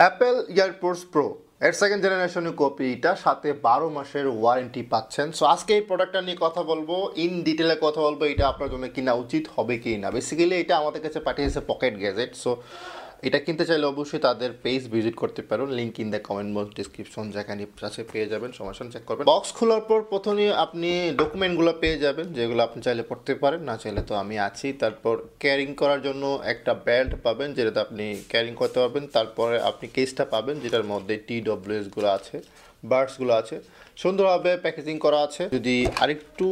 Apple AirPods Pro এর second জেনারেশনের কপিটা সাথে বারো মাসের ওয়ারেন্টি পাচ্ছেন সো আজকে এই প্রোডাক্টটা নিয়ে কথা বলবো ইন ডিটেলে কথা বলবো এটা আপনার জন্য কিনা উচিত হবে কি না বেসিক্যালি এটা আমাদের কাছে পাঠিয়েছে পকেট গ্যাজেট সো এটা কিনতে চাইলে অবশ্যই তাদের পেজ ভিজিট করতে পারো link in the comment box description যেখানে আছে পেয়ে যাবেন সমস্যা চেক করবেন বক্স খোলার পর প্রথমে আপনি ডকুমেন্টগুলো পেয়ে যাবেন যেগুলো আপনি চাইলে পড়তে পারেন না চাইলে তো আমি আছি তারপর ক্যারিং করার জন্য একটা বেল্ট পাবেন যেটাতে আপনি ক্যারিং করতে পারবেন তারপরে আপনি কেসটা পাবেন যেটার মধ্যে টি ডব্লিউএসগুলো আছে বার্ডসগুলো আছে সুন্দরভাবে প্যাকেজিং করা আছে যদি আরেকটু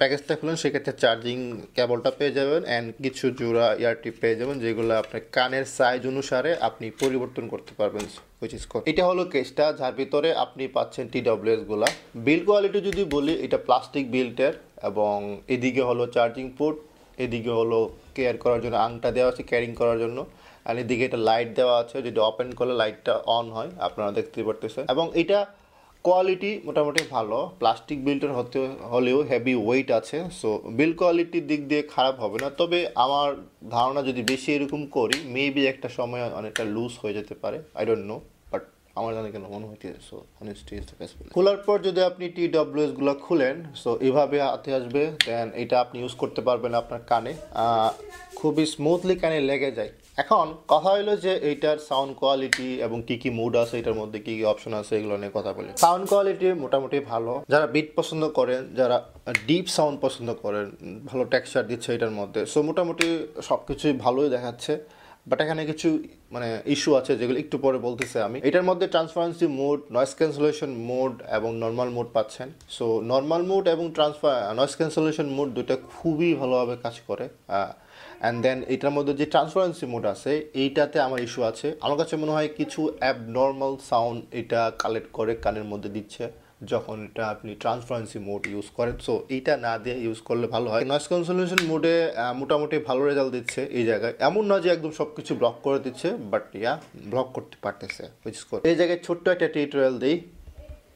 প্যাকেজটা খুলুন সেক্ষেত্রে চার্জিং কেবলটা পেয়ে যাবেন অ্যান্ড কিছু জোড়া ইয়ারটি পেয়ে যাবেন যেগুলো আপনার কানের সাইজ অনুসারে আপনি পরিবর্তন করতে পারবেন এটা হলো কেসটা যার ভিতরে আপনি পাচ্ছেন টি গুলা বিল কোয়ালিটি যদি বলি এটা প্লাস্টিক বিল্টের এবং এদিকে হলো চার্জিং পোর্ট এদিকে হলো কেয়ার করার জন্য আংটা দেওয়া আছে ক্যারিং করার জন্য আর এদিকে এটা লাইট দেওয়া আছে যেটা ওপেন করলে লাইটটা অন হয় আপনারা দেখতে পারতেছেন এবং এটা কোয়ালিটি মোটামুটি ভালো প্লাস্টিক বিল্টের হতে হলেও হেভি ওয়েট আছে সো বিল কোয়ালিটির দিক দিয়ে খারাপ হবে না তবে আমার ধারণা যদি বেশি এরকম করি মেবি একটা সময় অনেকটা লুজ হয়ে যেতে পারে আই ডোন্ট নো আমার জানি কেন মনে হয়েছে সো অনেস্টি স্টেজ থেকে আসবে খোলার পর যদি আপনি টি গুলো খুলেন সো এভাবে হাতে আসবে দেন এটা আপনি ইউজ করতে পারবেন আপনার কানে খুবই স্মুথলি কানে লেগে যায় এখন কথা হলো যে এইটার সাউন্ড কোয়ালিটি এবং কি কি মুড আছে এটার মধ্যে কি কি অপশন আছে এগুলো নিয়ে কথা বলি সাউন্ড কোয়ালিটি মোটামুটি ভালো যারা বিট পছন্দ করেন যারা ডিপ সাউন্ড পছন্দ করেন ভালো টেক্সচার দিচ্ছে এটার মধ্যে সো মোটামুটি সব কিছুই ভালোই দেখাচ্ছে বাট এখানে কিছু মানে ইস্যু আছে যেগুলো একটু পরে বলতেছে আমি এটার মধ্যে transparency mode noise cancellation mode এবং নর্মাল মোড পাচ্ছেন সো নর্মাল মোড এবং ট্রান্সফার নয়েস ক্যান্সেলেশন মোড দুটা খুবই ভালোভাবে কাজ করে অ্যান্ড দেন এটার মধ্যে যে ট্রান্সপারেন্সি মোড আছে এইটাতে আমার ইস্যু আছে আমার কাছে মনে হয় কিছু অ্যাব নর্মাল সাউন্ড এটা কালেক্ট করে কানের মধ্যে দিচ্ছে যখন এটা আপনি ট্রান্সপারেন্সি মোড ইউজ করেন সো এইটা না দিয়ে ইউজ করলে ভালো হয় নয়েস ক্যান্সেলেশন মোডে মোটামুটি ভালো রেজাল্ট দিচ্ছে এই জায়গায় এমন না যে একদম সব কিছু ব্লক করে দিচ্ছে বাট ইয়া ব্লক করতে পারতেছে এই জায়গায় ছোট্ট একটা টিউটোরিয়াল দিই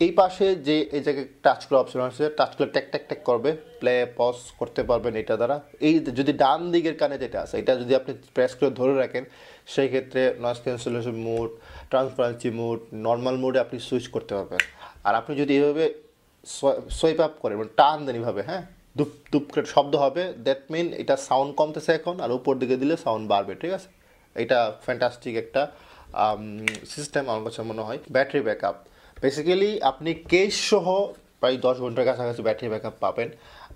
এই পাশে যে এই জায়গায় টাচগুলো অপশন আছে টাচগুলো ট্যাক ট্যাক ট্যাক করবে প্লে পজ করতে পারবেন এটা দ্বারা এই যদি ডান দিকের কানে যেটা আছে এটা যদি আপনি প্রেস করে ধরে রাখেন সেই ক্ষেত্রে noise cancellation mode transparency mode normal মোডে আপনি সুইচ করতে পারবেন আর আপনি যদি এভাবে সোয়েপ আপ করেন মানে টান দেন এভাবে হ্যাঁ দুপ দুপ শব্দ হবে দ্যাট মিন এটা সাউন্ড কমতেছে এখন আর উপর দিকে দিলে সাউন্ড বাড়বে ঠিক আছে এটা ফ্যান্টাস্টিক একটা সিস্টেম আমার কাছে মনে হয় ব্যাটারি ব্যাক আপ বেসিক্যালি আপনি কেস সহ প্রায় দশ ঘন্টার কাছাকাছি ব্যাটারি ব্যাক আপ পাবেন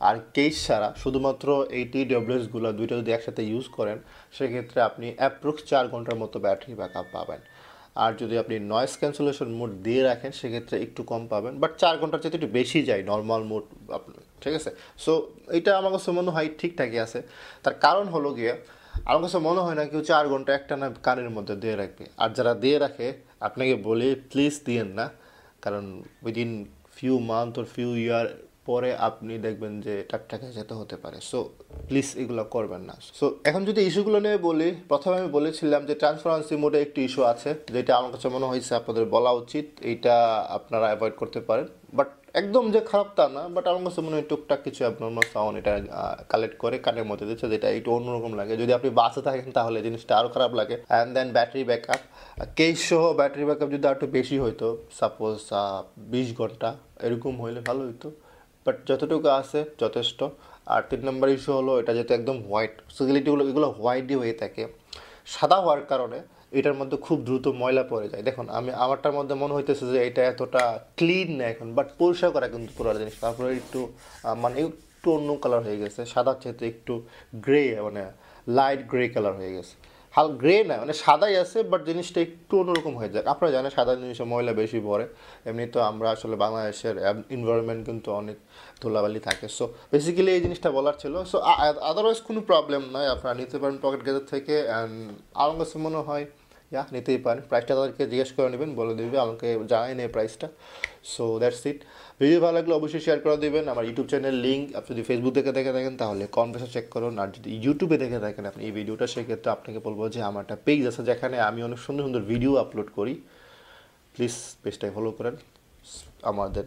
আর কেস ছাড়া শুধুমাত্র এইটি ডব্লিউএসগুলো দুইটা যদি একসাথে ইউজ করেন সেক্ষেত্রে আপনি অ্যাপ্রুক্স চার ঘন্টার মতো ব্যাটারি ব্যাক আপ পাবেন আর যদি আপনি নয়েস ক্যান্সেলেশন মোড দিয়ে রাখেন সেক্ষেত্রে একটু কম পাবেন বাট চার ঘন্টার চেয়ে একটু বেশি যায় নর্মাল মোড আপনার ঠিক আছে সো এটা আমার কাছে মনে হয় ঠিকঠাকই আছে তার কারণ হলো গিয়ে আমার কাছে মনে হয় না কেউ চার ঘন্টা একটা না কানের মধ্যে দিয়ে রাখবে আর যারা দিয়ে রাখে আপনাকে বলে প্লিজ দিয়েন না কারণ within few month or few year পরে আপনি দেখবেন যে টাকটাকে যেতে হতে পারে সো প্লিজ এগুলো করবেন না সো এখন যদি ইস্যুগুলো নিয়ে বলি প্রথমে আমি বলেছিলাম যে ট্রান্সপারেন্সি মোডে একটি ইস্যু আছে যেটা আমার কাছে মনে হয়েছে আপনাদের বলা উচিত এইটা আপনারা অ্যাভয়েড করতে পারেন বাট একদম যে খারাপ তা না বাট আমার কাছে মনে হয় টুকটাক কিছু অ্যাবনর্মাল সাউন্ড এটা কালেক্ট করে কানের মধ্যে দিচ্ছে যেটা একটু অন্যরকম লাগে যদি আপনি বাসে থাকেন তাহলে জিনিসটা আরও খারাপ লাগে and then battery backup case সহ ব্যাটারি ব্যাকআপ যদি আর একটু বেশি হইতো সাপোজ বিশ ঘন্টা এরকম হইলে ভালো হইতো বাট যতটুকু আছে যথেষ্ট আর তিন নম্বর ইস্যু হলো এটা যেহেতু একদম হোয়াইট ফেসিলিটিগুলো এগুলো হোয়াইটই হয়ে থাকে সাদা হওয়ার কারণে এটার মধ্যে খুব দ্রুত ময়লা পড়ে যায় দেখুন আমি আমারটার মধ্যে মনে হইতেছে যে এটা এতটা ক্লিন না এখন বাট পরিষ্কার করা কিন্তু পুরো জিনিস তারপরে একটু মানে একটু অন্য কালার হয়ে গেছে সাদার যেহেতু একটু গ্রে মানে লাইট গ্রে কালার হয়ে গেছে হাল গ্রে না মানে সাদাই আছে বাট জিনিসটা একটু অন্যরকম হয়ে যায় আপনারা জানেন সাদা জিনিসে ময়লা বেশি পড়ে এমনি তো আমরা আসলে বাংলাদেশের এনভায়রনমেন্ট কিন্তু অনেক ধুলাবালি থাকে সো বেসিক্যালি এই জিনিসটা বলার ছিল সো আদারওয়াইজ কোনো প্রবলেম নয় আপনারা নিতে পারেন পকেট গেজার থেকে অ্যান্ড আমার মনে হয় ইয়া নিতেই পারেন প্রাইসটা তাদেরকে জিজ্ঞেস করে নেবেন বলে দেবে আমাকে জানায় নেই প্রাইসটা সো দ্যাটস ইট ভিডিও ভালো লাগলে অবশ্যই শেয়ার করে দেবেন আমার ইউটিউব চ্যানেল লিঙ্ক আপনি যদি ফেসবুক থেকে দেখে থাকেন তাহলে কনভার্সা চেক করুন আর যদি ইউটিউবে দেখে থাকেন আপনি এই ভিডিওটা সেক্ষেত্রে আপনাকে বলবো যে আমার একটা পেজ আছে যেখানে আমি অনেক সুন্দর সুন্দর ভিডিও আপলোড করি প্লিজ পেজটাই ফলো করেন আমাদের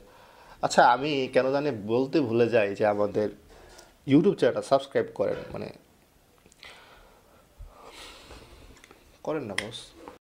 আচ্ছা আমি কেন জানি বলতে ভুলে যাই যে আমাদের ইউটিউব চ্যানেলটা সাবস্ক্রাইব করেন মানে করেন না বস